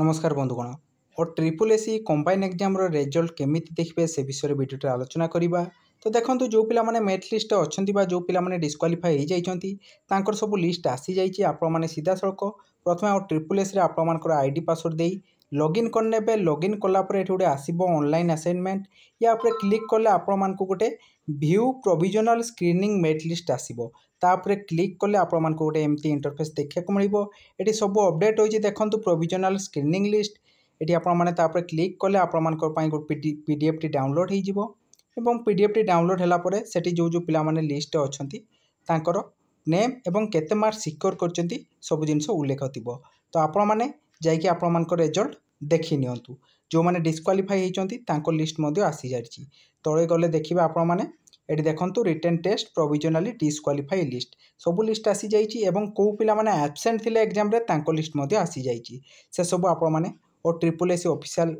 নমস্কার বন্ধুগণ O triple SC combine ଏକ୍ଜାମ୍ର ରେଜଲ୍ଟ କେମିତି ଦେଖିବେ ସେ ବିଷୟରେ ଭିଡ଼ିଓଟିରେ ଆଲୋଚନା କରିବା ତ ଦେଖନ୍ତୁ ଯେଉଁ ପିଲାମାନେ ମେଟ୍ ଲିଷ୍ଟରେ ଅଛନ୍ତି ବା ଯେଉଁ ପିଲାମାନେ ଡିସ୍କ୍ୱାଲିଫାଏ ହୋଇଯାଇଛନ୍ତି ତାଙ୍କର ସବୁ ଲିଷ୍ଟ ଆସିଯାଇଛି ଆପଣମାନେ ସିଧାସଳଖ ପ୍ରଥମେ ଆଉ ଟ୍ରିପୁଲ ଏସ୍ସିରେ ଆପଣମାନଙ୍କର ଆଇ ଡ଼ି ପାସୱାର୍ଡ଼ ଦେଇ লগইন କରିନେବେ ଲଗ୍ଇନ୍ କଲାପରେ ଏଠି ଗୋଟେ ଆସିବ ଅନଲାଇନ୍ ଆସାଇନମେଣ୍ଟ ୟା ଉପରେ କ୍ଲିକ୍ କଲେ ଆପଣମାନଙ୍କୁ ଗୋଟେ view provisional screening merit list ଆସିବ ତାପରେ କ୍ଲିକ୍ କଲେ ଆପଣମାନଙ୍କୁ ଗୋଟେ ଏମିତି ଇଣ୍ଟରଫେସ୍ ଦେଖିବାକୁ ମିଳିବ ଏଠି ସବୁ ଅପଡ଼େଟ୍ ହୋଇଛି ଦେଖନ୍ତୁ ପ୍ରୋଭିଜନାଲ୍ ସ୍କ୍ରିନିଂ ଲିଷ୍ଟ ଏଠି ଆପଣମାନେ ତାପରେ କ୍ଲିକ୍ କଲେ ଆପଣମାନଙ୍କ ପାଇଁ ଗୋଟେ ପି ଡି ଏଫ୍ଟି ଡାଉନଲୋଡ଼୍ ହୋଇଯିବ ଏବଂ ପି ଡି ଏଫ୍ଟି ଡାଉନଲୋଡ଼୍ ହେଲା ପରେ ସେଠି ଯେଉଁ ଯେଉଁ ପିଲାମାନେ ଲିଷ୍ଟରେ ଅଛନ୍ତି ତାଙ୍କର ନେମ୍ ଏବଂ କେତେ ମାର୍କ ସିକ୍ୟୋର କରିଛନ୍ତି ସବୁ ଜିନିଷ ଉଲ୍ଲେଖ ଥିବ ତ ଆପଣମାନେ ଯାଇକି ଆପଣମାନଙ୍କର ରେଜଲ୍ଟ ଦେଖି ନିଅନ୍ତୁ ଯେଉଁମାନେ ଡିସ୍କ୍ୱାଲିଫାଇ ହୋଇଛନ୍ତି ତାଙ୍କ ଲିଷ୍ଟ ମଧ୍ୟ ଆସିଯାଇଛି ତଳେ ଗଲେ ଦେଖିବେ ଆପଣମାନେ ଏଠି ଦେଖନ୍ତୁ written test provisionally disqualify list ସବୁ ଲିଷ୍ଟ ଆସିଯାଇଛି ଏବଂ କେଉଁ ପିଲାମାନେ ଆବସେଣ୍ଟ ଥିଲେ ଏକ୍ଜାମ୍ରେ ତାଙ୍କ ଲିଷ୍ଟ ମଧ୍ୟ ଆସିଯାଇଛି ସେସବୁ ଆପଣମାନେ ଓ ଟ୍ରିପୁଲ ଏସ୍ ଅଫିସିଆଲ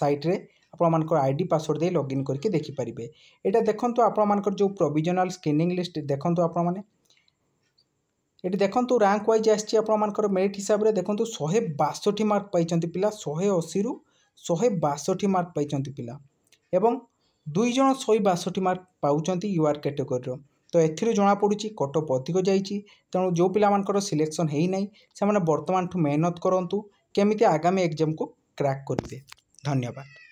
ସାଇଟ୍ରେ ଆପଣମାନଙ୍କର ଆଇଡି ପାସୱାର୍ଡ଼ ଦେଇ ଲଗ୍ଇନ୍ କରିକି ଦେଖିପାରିବେ ଏଇଟା ଦେଖନ୍ତୁ ଆପଣମାନଙ୍କର ଯେଉଁ ପ୍ରୋଭିଜନାଲ ସ୍କ୍ରିନିଂ ଲିଷ୍ଟ ଦେଖନ୍ତୁ ଆପଣମାନେ এটি দেখন্তু র্যাঙ্ক ওয়াইজ আসছে আপনার মেরিট হিসাবে দেখুন শহে বাষট্টি মার্ক পাইছেন পিলা শহে অশী রু শহে বাষট্টি মার্ক পাইছেন পিলা এবং দুইজন শহে বাষট্টি মার্ক পাচ্ছেন ইউআর ক্যাটেগোরির তো এর জনাপড়ুছি কটক অধিক যাই তেমন যে পিলামানকর সিলেকশন হয়ে না সে বর্তমান মেহনত করতু কেমিতি আগামী এক্সাম কু ক্রাক করবে ধন্যবাদ